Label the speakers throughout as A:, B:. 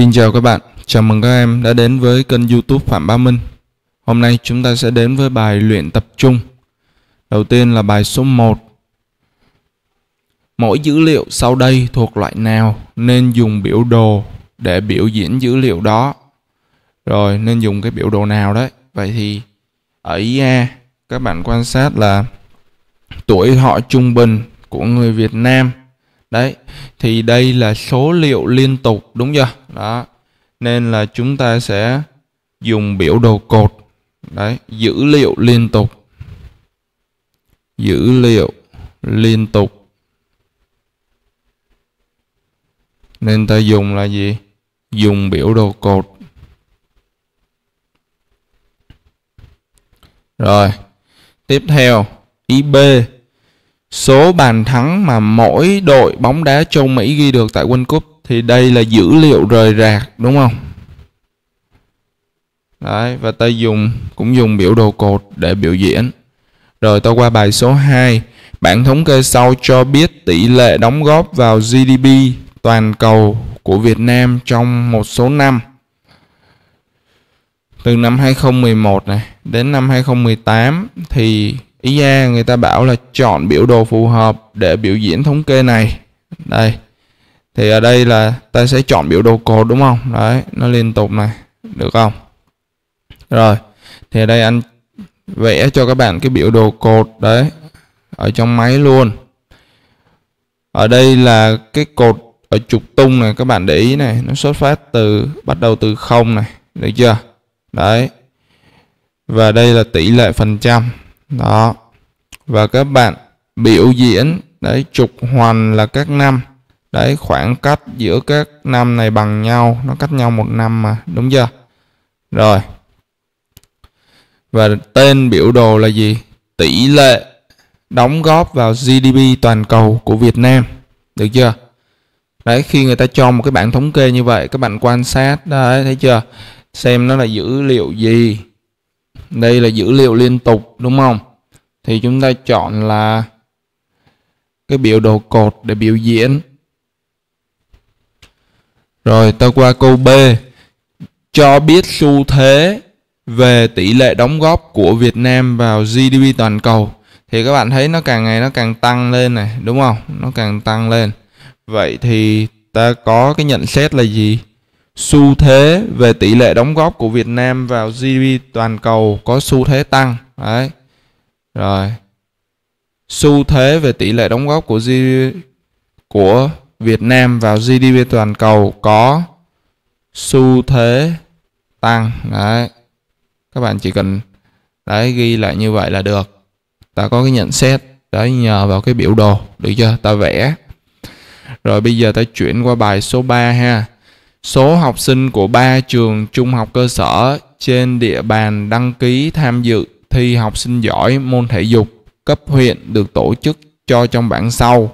A: Xin chào các bạn, chào mừng các em đã đến với kênh youtube Phạm ba Minh Hôm nay chúng ta sẽ đến với bài luyện tập trung Đầu tiên là bài số 1 Mỗi dữ liệu sau đây thuộc loại nào nên dùng biểu đồ để biểu diễn dữ liệu đó Rồi nên dùng cái biểu đồ nào đấy Vậy thì ở IA các bạn quan sát là tuổi họ trung bình của người Việt Nam Đấy, thì đây là số liệu liên tục đúng chưa? Đó. Nên là chúng ta sẽ dùng biểu đồ cột. Đấy, dữ liệu liên tục. Dữ liệu liên tục. Nên ta dùng là gì? Dùng biểu đồ cột. Rồi, tiếp theo ý B số bàn thắng mà mỗi đội bóng đá châu Mỹ ghi được tại World Cup thì đây là dữ liệu rời rạc đúng không? Đấy, và ta dùng cũng dùng biểu đồ cột để biểu diễn. Rồi ta qua bài số 2. Bản thống kê sau cho biết tỷ lệ đóng góp vào GDP toàn cầu của Việt Nam trong một số năm. Từ năm 2011 này đến năm 2018 thì ý ra người ta bảo là chọn biểu đồ phù hợp để biểu diễn thống kê này đây thì ở đây là ta sẽ chọn biểu đồ cột đúng không đấy nó liên tục này được không rồi thì ở đây anh vẽ cho các bạn cái biểu đồ cột đấy ở trong máy luôn ở đây là cái cột ở trục tung này các bạn để ý này nó xuất phát từ bắt đầu từ không này được chưa đấy và đây là tỷ lệ phần trăm đó và các bạn biểu diễn đấy trục hoành là các năm đấy khoảng cách giữa các năm này bằng nhau nó cách nhau một năm mà đúng chưa rồi và tên biểu đồ là gì tỷ lệ đóng góp vào GDP toàn cầu của Việt Nam được chưa đấy khi người ta cho một cái bảng thống kê như vậy các bạn quan sát đấy thấy chưa xem nó là dữ liệu gì đây là dữ liệu liên tục đúng không thì chúng ta chọn là cái biểu đồ cột để biểu diễn rồi ta qua câu B cho biết xu thế về tỷ lệ đóng góp của Việt Nam vào GDP toàn cầu thì các bạn thấy nó càng ngày nó càng tăng lên này đúng không nó càng tăng lên vậy thì ta có cái nhận xét là gì xu thế về tỷ lệ đóng góp của Việt Nam vào GDP toàn cầu có xu thế tăng đấy rồi xu thế về tỷ lệ đóng góp của GDP của Việt Nam vào GDP toàn cầu có xu thế tăng đấy các bạn chỉ cần đấy ghi lại như vậy là được ta có cái nhận xét đấy nhờ vào cái biểu đồ được chưa ta vẽ rồi bây giờ ta chuyển qua bài số 3 ha Số học sinh của ba trường trung học cơ sở trên địa bàn đăng ký tham dự thi học sinh giỏi môn thể dục cấp huyện được tổ chức cho trong bảng sau.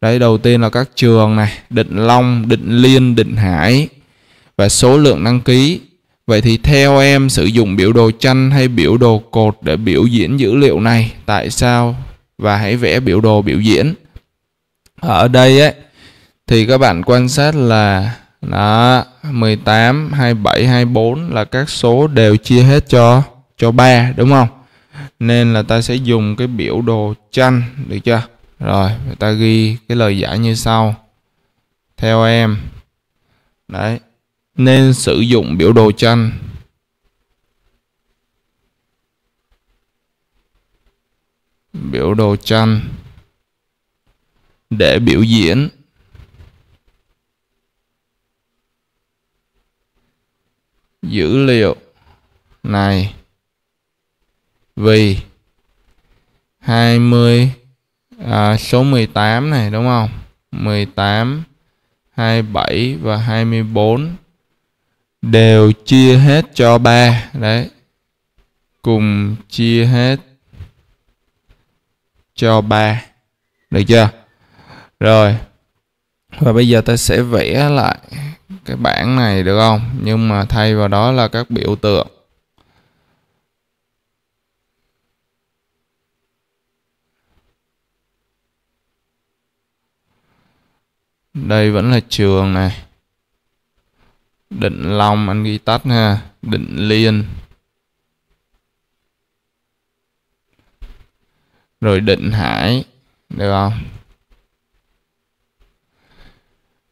A: Đấy đầu tiên là các trường này, Định Long, Định Liên, Định Hải và số lượng đăng ký. Vậy thì theo em sử dụng biểu đồ tranh hay biểu đồ cột để biểu diễn dữ liệu này tại sao và hãy vẽ biểu đồ biểu diễn. Ở đây ấy thì các bạn quan sát là đó, 18, 27, 24 là các số đều chia hết cho cho 3 đúng không? Nên là ta sẽ dùng cái biểu đồ tranh được chưa? Rồi, người ta ghi cái lời giải như sau. Theo em. Đấy, nên sử dụng biểu đồ tranh biểu đồ tranh để biểu diễn dữ liệu này vì 20 à, số 18 này đúng không? 18 27 và 24 đều chia hết cho 3 đấy. Cùng chia hết cho 3. Được chưa? Rồi. Và bây giờ ta sẽ vẽ lại cái bảng này được không nhưng mà thay vào đó là các biểu tượng đây vẫn là trường này định long anh ghi tắt ha định liên rồi định hải được không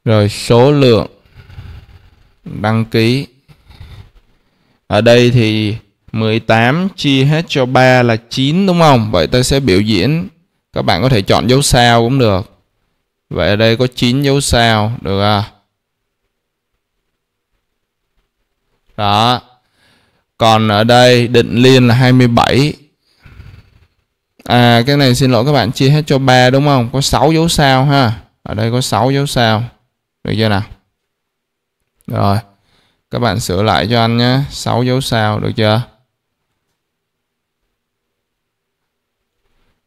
A: rồi số lượng đăng ký ở đây thì 18 chia hết cho 3 là 9 đúng không vậy ta sẽ biểu diễn các bạn có thể chọn dấu sao cũng được vậy ở đây có 9 dấu sao được à đó còn ở đây định liên là 27 À cái này xin lỗi các bạn chia hết cho 3 đúng không? Có 6 dấu sao ha. Ở đây có 6 dấu sao. Được chưa nào? Rồi, các bạn sửa lại cho anh nhé, 6 dấu sao được chưa?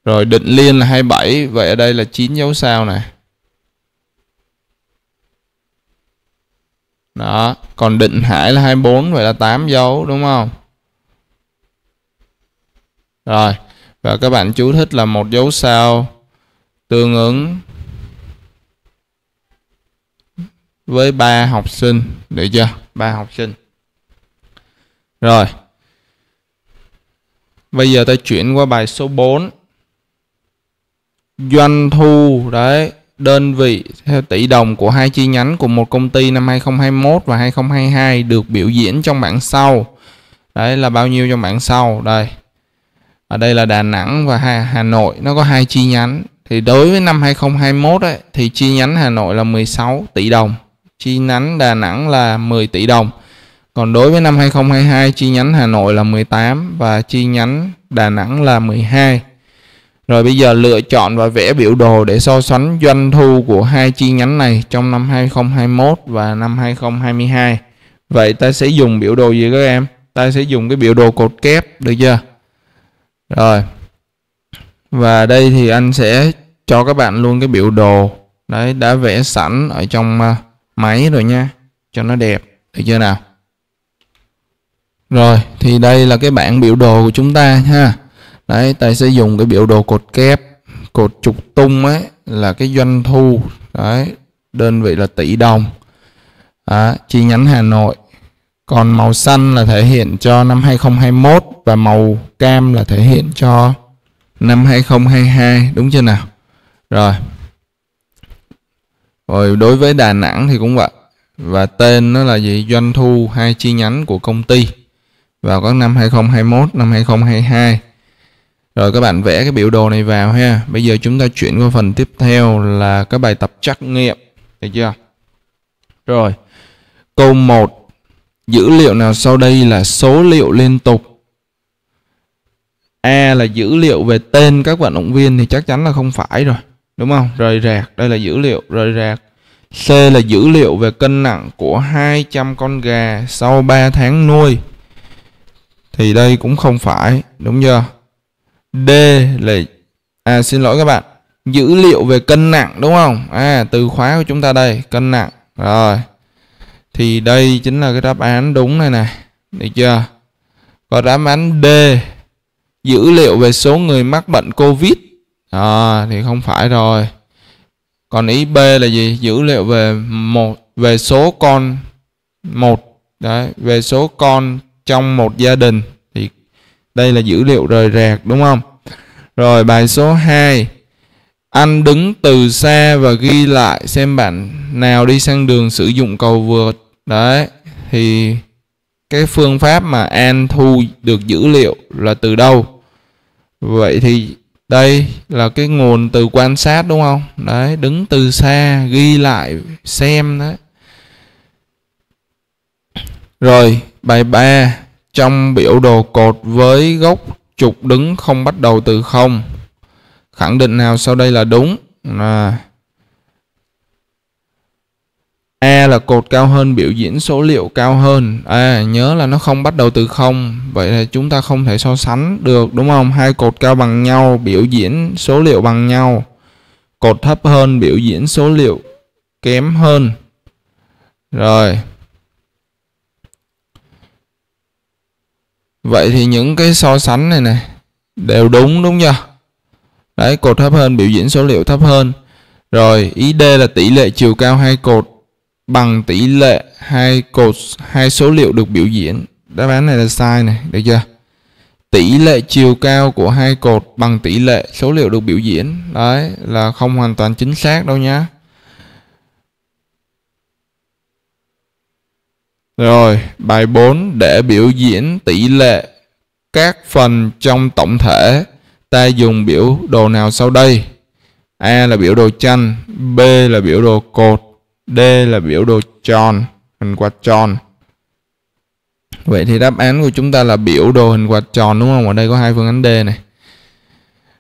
A: Rồi định liên là 27, vậy ở đây là 9 dấu sao này. Đó, còn định hải là 24 vậy là 8 dấu đúng không? Rồi, và các bạn chú thích là một dấu sao tương ứng với ba học sinh được chưa ba học sinh rồi bây giờ ta chuyển qua bài số 4 doanh thu đấy đơn vị theo tỷ đồng của hai chi nhánh của một công ty năm 2021 và 2022 được biểu diễn trong bảng sau. Đấy là bao nhiêu trong bảng sau? Đây. Ở đây là Đà Nẵng và Hà, Hà Nội, nó có hai chi nhánh. Thì đối với năm 2021 ấy thì chi nhánh Hà Nội là 16 tỷ đồng chi nhánh Đà Nẵng là 10 tỷ đồng. Còn đối với năm 2022 chi nhánh Hà Nội là 18 và chi nhánh Đà Nẵng là 12. Rồi bây giờ lựa chọn và vẽ biểu đồ để so sánh doanh thu của hai chi nhánh này trong năm 2021 và năm 2022. Vậy ta sẽ dùng biểu đồ gì các em? Ta sẽ dùng cái biểu đồ cột kép được chưa? Rồi. Và đây thì anh sẽ cho các bạn luôn cái biểu đồ đấy đã vẽ sẵn ở trong à, máy rồi nha cho nó đẹp được chưa nào rồi thì đây là cái bảng biểu đồ của chúng ta ha đấy thầy sẽ dùng cái biểu đồ cột kép cột trục tung ấy là cái doanh thu đấy đơn vị là tỷ đồng à, chi nhánh Hà Nội còn màu xanh là thể hiện cho năm 2021 và màu cam là thể hiện cho năm 2022 đúng chưa nào rồi rồi đối với Đà Nẵng thì cũng vậy và tên nó là gì doanh thu hai chi nhánh của công ty vào các năm 2021 năm 2022 rồi các bạn vẽ cái biểu đồ này vào ha bây giờ chúng ta chuyển qua phần tiếp theo là các bài tập trắc nghiệm được chưa rồi câu 1 dữ liệu nào sau đây là số liệu liên tục A là dữ liệu về tên các vận động viên thì chắc chắn là không phải rồi đúng không rời rạc đây là dữ liệu rời rạc C là dữ liệu về cân nặng của 200 con gà sau 3 tháng nuôi thì đây cũng không phải đúng chưa D là à xin lỗi các bạn dữ liệu về cân nặng đúng không à từ khóa của chúng ta đây cân nặng rồi thì đây chính là cái đáp án đúng này nè được chưa Còn đáp án D dữ liệu về số người mắc bệnh Covid à, thì không phải rồi còn ý b là gì dữ liệu về một về số con một đấy về số con trong một gia đình thì đây là dữ liệu rời rạc đúng không rồi bài số 2 anh đứng từ xa và ghi lại xem bạn nào đi sang đường sử dụng cầu vượt đấy thì cái phương pháp mà an thu được dữ liệu là từ đâu vậy thì đây là cái nguồn từ quan sát đúng không đấy đứng từ xa ghi lại xem đấy rồi bài 3 trong biểu đồ cột với gốc trục đứng không bắt đầu từ không khẳng định nào sau đây là đúng à, A là cột cao hơn biểu diễn số liệu cao hơn. À nhớ là nó không bắt đầu từ không, vậy là chúng ta không thể so sánh được đúng không? Hai cột cao bằng nhau, biểu diễn số liệu bằng nhau. Cột thấp hơn biểu diễn số liệu kém hơn. Rồi. Vậy thì những cái so sánh này này đều đúng đúng chưa? Đấy, cột thấp hơn biểu diễn số liệu thấp hơn. Rồi, ý D là tỷ lệ chiều cao hai cột bằng tỷ lệ hai cột hai số liệu được biểu diễn đáp án này là sai này được chưa tỷ lệ chiều cao của hai cột bằng tỷ lệ số liệu được biểu diễn đấy là không hoàn toàn chính xác đâu nhá rồi bài 4 để biểu diễn tỷ lệ các phần trong tổng thể ta dùng biểu đồ nào sau đây A là biểu đồ tranh B là biểu đồ cột D là biểu đồ tròn hình quạt tròn Vậy thì đáp án của chúng ta là biểu đồ hình quạt tròn đúng không? Ở đây có hai phương án D này.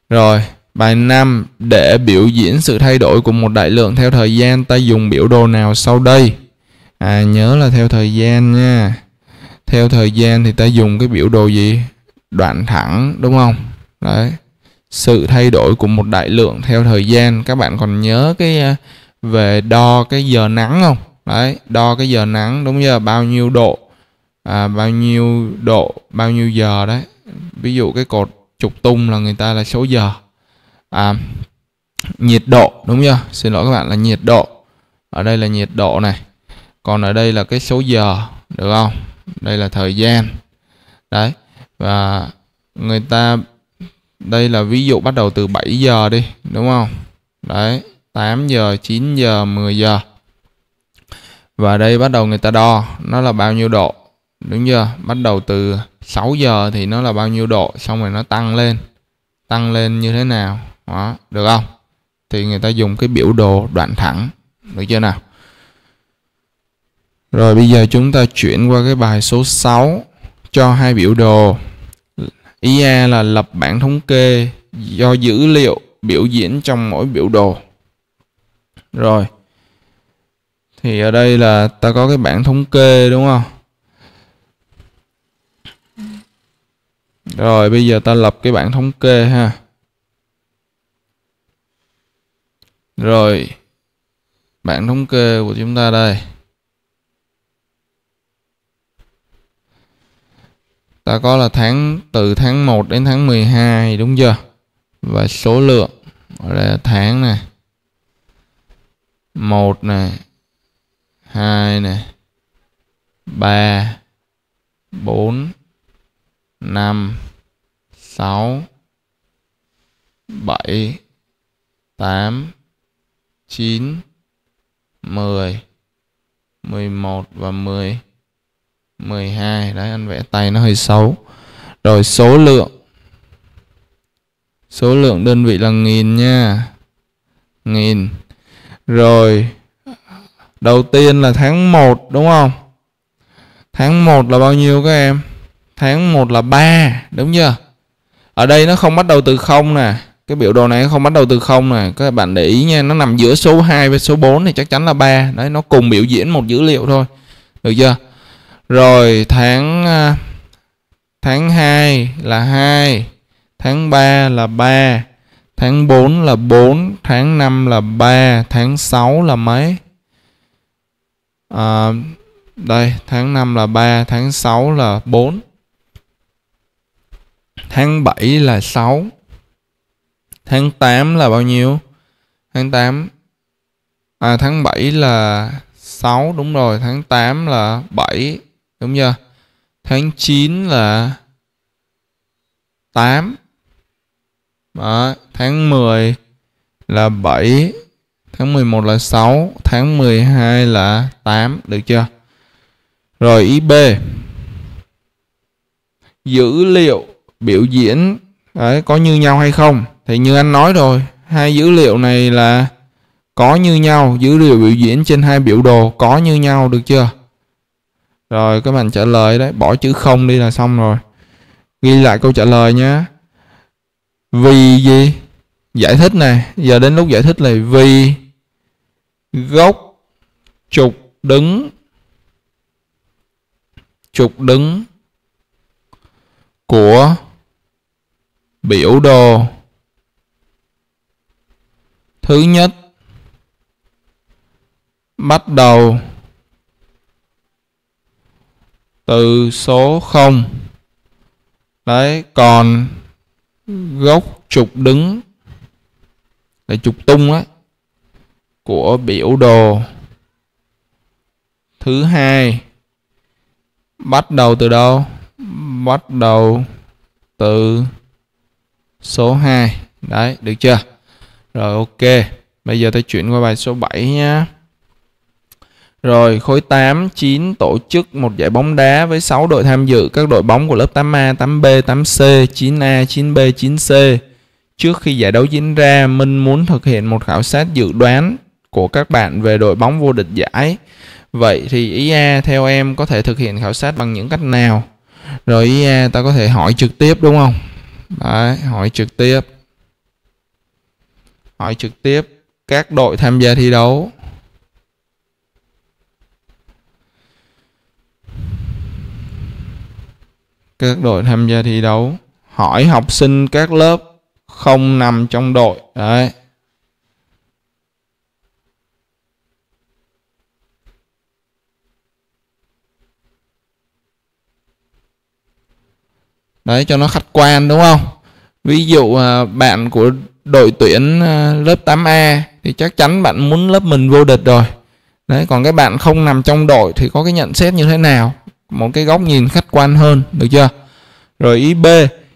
A: Rồi, bài 5 để biểu diễn sự thay đổi của một đại lượng theo thời gian ta dùng biểu đồ nào sau đây? À nhớ là theo thời gian nha. Theo thời gian thì ta dùng cái biểu đồ gì? Đoạn thẳng đúng không? Đấy. Sự thay đổi của một đại lượng theo thời gian các bạn còn nhớ cái à, về đo cái giờ nắng không đấy đo cái giờ nắng đúng giờ bao nhiêu độ à, bao nhiêu độ bao nhiêu giờ đấy ví dụ cái cột trục tung là người ta là số giờ à, nhiệt độ đúng chưa xin lỗi các bạn là nhiệt độ ở đây là nhiệt độ này còn ở đây là cái số giờ được không đây là thời gian đấy và người ta đây là ví dụ bắt đầu từ 7 giờ đi đúng không đấy 8 giờ 9 giờ 10 giờ và đây bắt đầu người ta đo nó là bao nhiêu độ đúng chưa bắt đầu từ 6 giờ thì nó là bao nhiêu độ xong rồi nó tăng lên tăng lên như thế nào đó được không thì người ta dùng cái biểu đồ đoạn thẳng được chưa nào rồi bây giờ chúng ta chuyển qua cái bài số 6 cho hai biểu đồ IA là lập bảng thống kê do dữ liệu biểu diễn trong mỗi biểu đồ rồi. Thì ở đây là ta có cái bảng thống kê đúng không? Rồi bây giờ ta lập cái bảng thống kê ha. Rồi bảng thống kê của chúng ta đây. Ta có là tháng từ tháng 1 đến tháng 12 đúng chưa? Và số lượng là tháng này 1 này 2 này 3 4 5 6 7 8 9 10 11 và 10 12 đấy anh vẽ tay nó hơi xấu rồi số lượng số lượng đơn vị là nghìn nha nghìn rồi đầu tiên là tháng 1 đúng không tháng 1 là bao nhiêu các em tháng 1 là 3 đúng chưa ở đây nó không bắt đầu từ không nè cái biểu đồ này không bắt đầu từ không nè các bạn để ý nha nó nằm giữa số 2 với số 4 thì chắc chắn là 3 đấy nó cùng biểu diễn một dữ liệu thôi được chưa rồi tháng à, tháng 2 là 2 tháng 3 là 3 Tháng 4 là 4, tháng 5 là 3, tháng 6 là mấy? À, đây, tháng 5 là 3, tháng 6 là 4. Tháng 7 là 6. Tháng 8 là bao nhiêu? Tháng 8 À tháng 7 là 6 đúng rồi, tháng 8 là 7 đúng chưa? Tháng 9 là 8. Đó, tháng 10 là 7, tháng 11 là 6, tháng 12 là 8, được chưa? Rồi ý B. Dữ liệu biểu diễn đấy, có như nhau hay không? Thì như anh nói rồi, hai dữ liệu này là có như nhau, dữ liệu biểu diễn trên hai biểu đồ có như nhau được chưa? Rồi các bạn trả lời đấy, bỏ chữ không đi là xong rồi. Ghi lại câu trả lời nhé. Vì gì? giải thích này giờ đến lúc giải thích là vì gốc trục đứng trục đứng của biểu đồ thứ nhất bắt đầu từ số 0 đấy còn gốc trục đứng là trục tung á của biểu đồ thứ hai bắt đầu từ đâu bắt đầu từ số 2 đấy được chưa rồi ok bây giờ tôi chuyển qua bài số 7 nhé rồi khối 8, 9 tổ chức một giải bóng đá với 6 đội tham dự các đội bóng của lớp 8A, 8B, 8C, 9A, 9B, 9C Trước khi giải đấu diễn ra, Minh muốn thực hiện một khảo sát dự đoán của các bạn về đội bóng vô địch giải. Vậy thì IA theo em có thể thực hiện khảo sát bằng những cách nào? Rồi IA ta có thể hỏi trực tiếp đúng không? Đấy, hỏi trực tiếp. Hỏi trực tiếp các đội tham gia thi đấu. Các đội tham gia thi đấu. Hỏi học sinh các lớp không nằm trong đội đấy đấy cho nó khách quan đúng không ví dụ à, bạn của đội tuyển à, lớp 8A thì chắc chắn bạn muốn lớp mình vô địch rồi đấy còn cái bạn không nằm trong đội thì có cái nhận xét như thế nào một cái góc nhìn khách quan hơn được chưa rồi ý b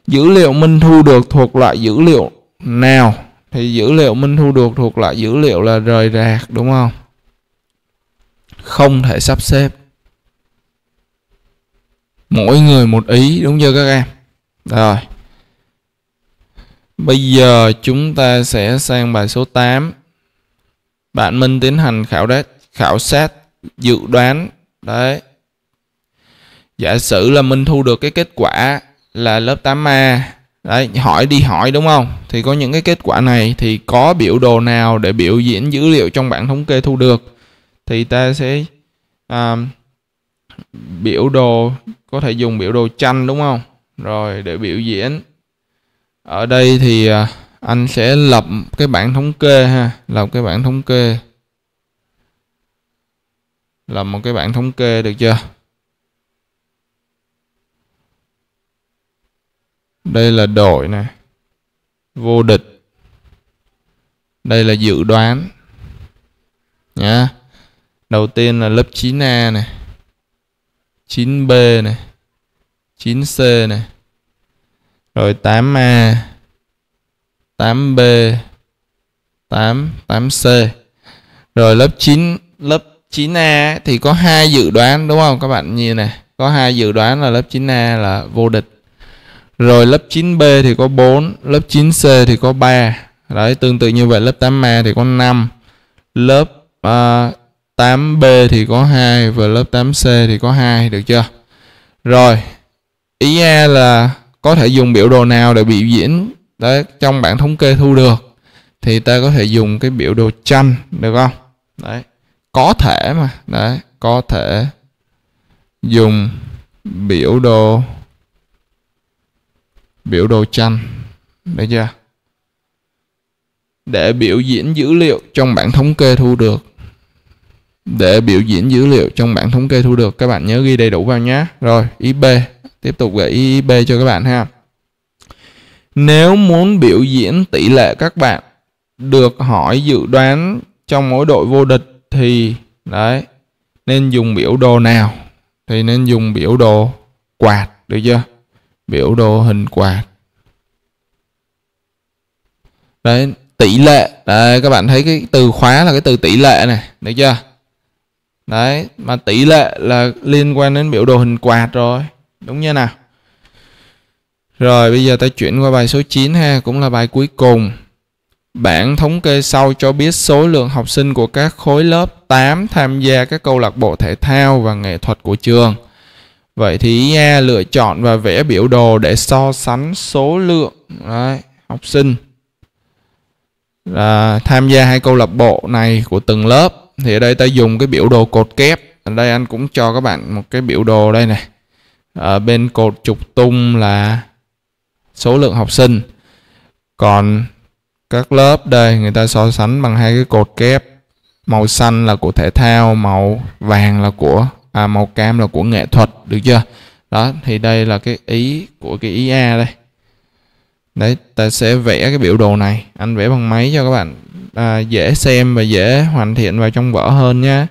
A: dữ liệu mình thu được thuộc loại dữ liệu nào thì dữ liệu mình thu được thuộc loại dữ liệu là rời rạc đúng không không thể sắp xếp mỗi người một ý đúng chưa các em rồi bây giờ chúng ta sẽ sang bài số 8 bạn Minh tiến hành khảo đát khảo sát dự đoán đấy giả sử là Minh thu được cái kết quả là lớp 8A Đấy, hỏi đi hỏi đúng không? Thì có những cái kết quả này thì có biểu đồ nào để biểu diễn dữ liệu trong bảng thống kê thu được? Thì ta sẽ à, biểu đồ có thể dùng biểu đồ tranh đúng không? Rồi để biểu diễn. Ở đây thì à, anh sẽ lập cái bảng thống kê ha, lập cái bảng thống kê. Lập một cái bảng thống kê được chưa? đây là đội nè vô địch đây là dự đoán nhá đầu tiên là lớp 9A này 9B này 9C này rồi 8A 8B 8 8C rồi lớp 9 lớp 9A thì có hai dự đoán đúng không các bạn nhìn này có hai dự đoán là lớp 9A là vô địch rồi lớp 9B thì có 4, lớp 9C thì có 3. Đấy, tương tự như vậy lớp 8A thì có 5. Lớp uh, à, 8B thì có 2 và lớp 8C thì có 2 được chưa? Rồi, ý A là có thể dùng biểu đồ nào để biểu diễn đấy trong bảng thống kê thu được thì ta có thể dùng cái biểu đồ tranh được không? Đấy, có thể mà, đấy, có thể dùng biểu đồ biểu đồ tranh đấy chưa để biểu diễn dữ liệu trong bảng thống kê thu được để biểu diễn dữ liệu trong bảng thống kê thu được các bạn nhớ ghi đầy đủ vào nhé rồi ý b tiếp tục gợi ý, b cho các bạn ha nếu muốn biểu diễn tỷ lệ các bạn được hỏi dự đoán trong mỗi đội vô địch thì đấy nên dùng biểu đồ nào thì nên dùng biểu đồ quạt được chưa biểu đồ hình quạt đấy tỷ lệ đấy các bạn thấy cái từ khóa là cái từ tỷ lệ này được chưa đấy mà tỷ lệ là liên quan đến biểu đồ hình quạt rồi đúng như nào rồi bây giờ ta chuyển qua bài số 9 ha cũng là bài cuối cùng Bảng thống kê sau cho biết số lượng học sinh của các khối lớp 8 tham gia các câu lạc bộ thể thao và nghệ thuật của trường. Vậy thì nha lựa chọn và vẽ biểu đồ để so sánh số lượng Đấy, học sinh à, tham gia hai câu lạc bộ này của từng lớp. Thì ở đây ta dùng cái biểu đồ cột kép. Ở đây anh cũng cho các bạn một cái biểu đồ đây này. Ở bên cột trục tung là số lượng học sinh. Còn các lớp đây người ta so sánh bằng hai cái cột kép màu xanh là của thể thao màu vàng là của à, màu cam là của nghệ thuật được chưa đó thì đây là cái ý của cái ý A đây đấy ta sẽ vẽ cái biểu đồ này anh vẽ bằng máy cho các bạn à, dễ xem và dễ hoàn thiện vào trong vở hơn nhé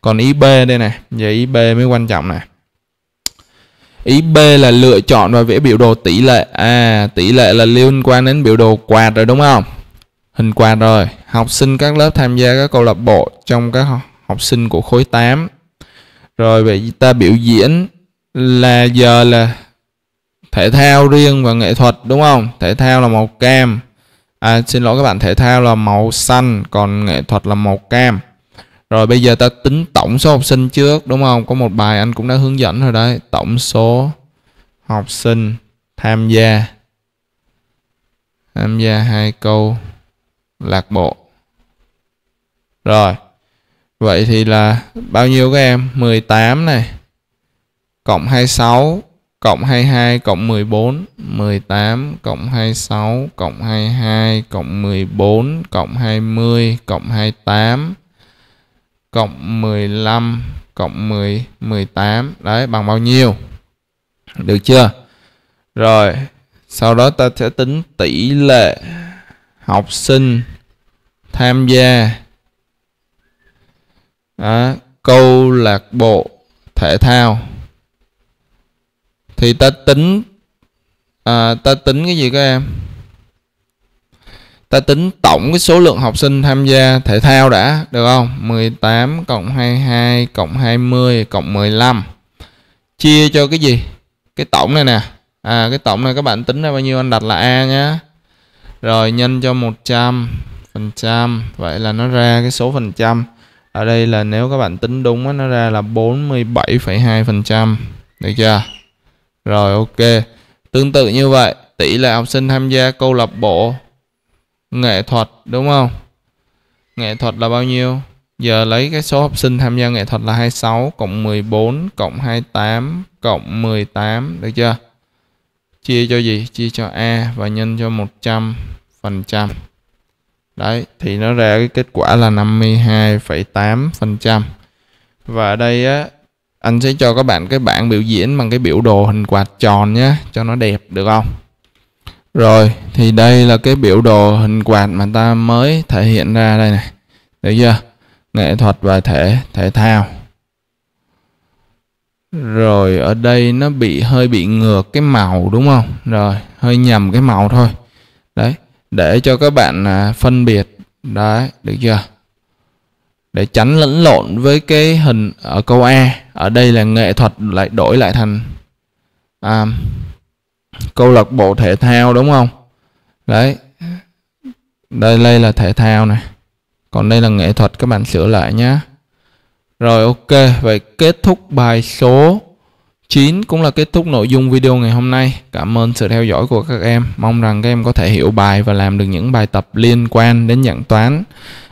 A: còn ý B đây nè giờ ý B mới quan trọng nè ý B là lựa chọn và vẽ biểu đồ tỷ lệ à tỷ lệ là liên quan đến biểu đồ quạt rồi đúng không hình quạt rồi học sinh các lớp tham gia các câu lạc bộ trong các học sinh của khối 8 rồi vậy ta biểu diễn là giờ là thể thao riêng và nghệ thuật đúng không thể thao là màu cam à, xin lỗi các bạn thể thao là màu xanh còn nghệ thuật là màu cam rồi bây giờ ta tính tổng số học sinh trước đúng không có một bài anh cũng đã hướng dẫn rồi đấy tổng số học sinh tham gia tham gia hai câu lạc bộ rồi Vậy thì là bao nhiêu các em? 18 này cộng 26 cộng 22 cộng 14 18 cộng 26 cộng 22 cộng 14 cộng 20 cộng 28 cộng 15 cộng 10 18 đấy bằng bao nhiêu được chưa rồi sau đó ta sẽ tính tỷ lệ học sinh tham gia đó, câu lạc bộ thể thao thì ta tính à, ta tính cái gì các em ta tính tổng cái số lượng học sinh tham gia thể thao đã được không 18 cộng 22 cộng 20 cộng 15 chia cho cái gì cái tổng này nè à cái tổng này các bạn tính ra bao nhiêu anh đặt là A nhá rồi nhân cho 100 phần trăm vậy là nó ra cái số phần trăm ở đây là nếu các bạn tính đúng nó ra là 47,2% được chưa rồi ok tương tự như vậy tỷ lệ học sinh tham gia câu lạc bộ nghệ thuật đúng không nghệ thuật là bao nhiêu giờ lấy cái số học sinh tham gia nghệ thuật là 26 cộng 14 cộng 28 cộng 18 được chưa chia cho gì chia cho A và nhân cho 100 phần trăm đấy thì nó ra cái kết quả là 52,8% và ở đây á anh sẽ cho các bạn cái bảng biểu diễn bằng cái biểu đồ hình quạt tròn nhé cho nó đẹp được không rồi thì đây là cái biểu đồ hình quạt mà ta mới thể hiện ra đây này được chưa nghệ thuật và thể thể thao rồi ở đây nó bị hơi bị ngược cái màu đúng không rồi hơi nhầm cái màu thôi đấy để cho các bạn à, phân biệt đấy được chưa để tránh lẫn lộn với cái hình ở câu A ở đây là nghệ thuật lại đổi lại thành à, câu lạc bộ thể thao đúng không đấy đây đây là thể thao này còn đây là nghệ thuật các bạn sửa lại nhé rồi ok vậy kết thúc bài số 9 cũng là kết thúc nội dung video ngày hôm nay. Cảm ơn sự theo dõi của các em. Mong rằng các em có thể hiểu bài và làm được những bài tập liên quan đến dạng toán.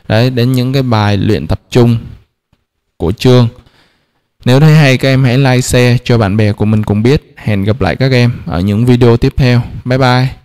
A: Đấy, đến những cái bài luyện tập chung của chương. Nếu thấy hay các em hãy like share cho bạn bè của mình cùng biết. Hẹn gặp lại các em ở những video tiếp theo. Bye bye.